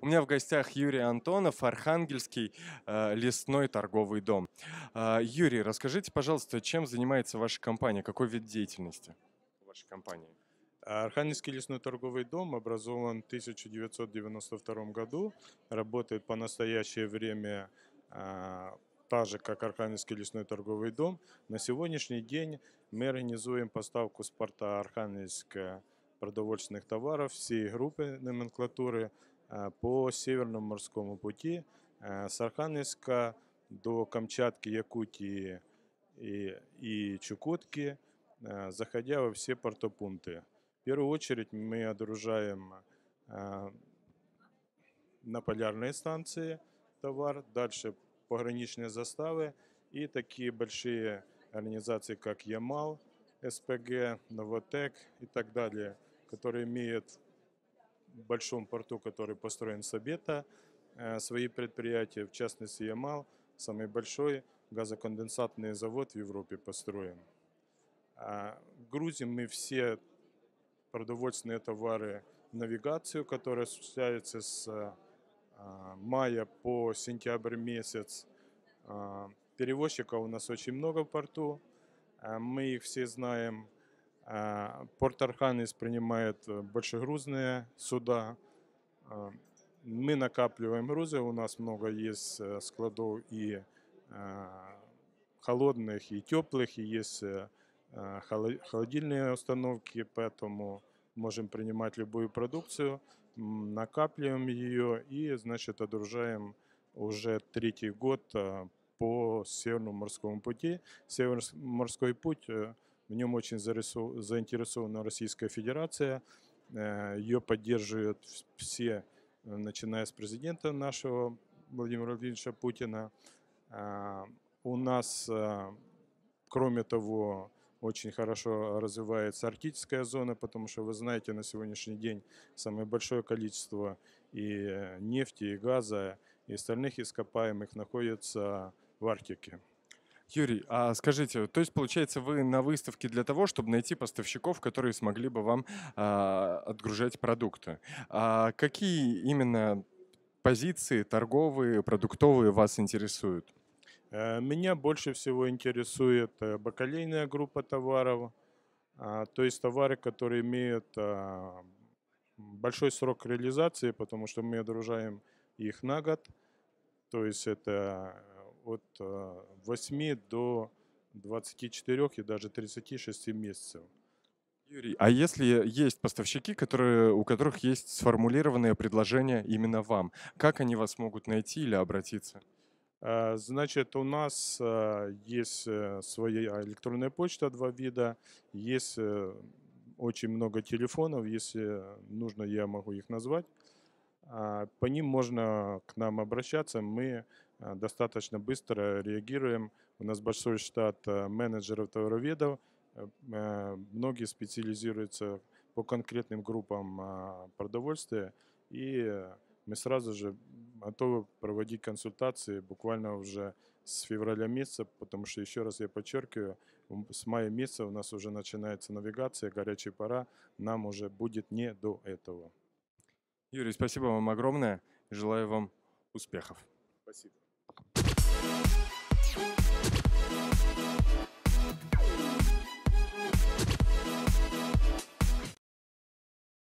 У меня в гостях Юрий Антонов, Архангельский э, лесной торговый дом. Э, Юрий, расскажите, пожалуйста, чем занимается ваша компания, какой вид деятельности вашей компании? Архангельский лесной торговый дом образован в 1992 году, работает по настоящее время э, так же, как Архангельский лесной торговый дом. На сегодняшний день мы организуем поставку спорта Архангельска продовольственных товаров всей группы номенклатуры – Э, по Северному морскому пути э, с Архангельска до Камчатки, Якутии и, и Чукотки, э, заходя во все портопунты. В первую очередь мы одружаем на полярные станции товар, дальше пограничные заставы и такие большие организации, как Ямал, СПГ, Новотек и так далее, которые имеют большом порту, который построен в Сабета, э, свои предприятия, в частности Ямал, самый большой газоконденсатный завод в Европе построен. А, грузим мы все продовольственные товары в навигацию, которая осуществляется с э, мая по сентябрь месяц. А, перевозчиков у нас очень много в порту. А, мы их все знаем Е, Порт Архангельс принимает большегрузные суда. Е, Мы накапливаем грузы, у нас много есть складов и е, холодных, и теплых, и есть холодильные установки, поэтому можем принимать любую продукцію, накапливаем її і значить отгружаем уже третій год э, по Северному морському путі. Северный морской путь э, В нем очень заинтересована Российская Федерация. Э, Ее поддерживают все, э, начиная с президента нашего Владимира Владимировича Путина. Э, у нас, кроме того, очень хорошо развивается арктическая зона, потому что вы знаете, на сегодняшний день самое большое количество и нефти, и газа, и остальных ископаемых находится в Арктике. Юрий, а скажите, то есть получается вы на выставке для того, чтобы найти поставщиков, которые смогли бы вам а, отгружать продукты? А какие именно позиции торговые, продуктовые вас интересуют? Э, меня больше всего интересует э, бакалейная группа товаров, а, то есть товары, которые имеют а, большой срок реализации, потому что мы отгружаем их на год. То есть это от 8 э, до 24 и даже 36 месяцев. Юрий, а если есть поставщики, которые, у которых есть сформулированные предложения именно вам, как они вас могут найти или обратиться? Э, значит, у нас э, есть своя электронная почта, два вида, есть очень много телефонов, если нужно, я могу их назвать. А, по ним можно к нам обращаться, мы а, достаточно быстро реагируем. У нас большой штат а, менеджеров товароведов, э, многие специализируются по конкретным группам продовольствия, и мы сразу же готовы проводить консультации буквально уже с февраля месяца, потому что, еще раз я подчеркиваю, с мая месяца у нас уже начинается навигация, горячая пора, нам уже будет не до этого. Юрий, спасибо вам огромное. Желаю вам успехов. Спасибо.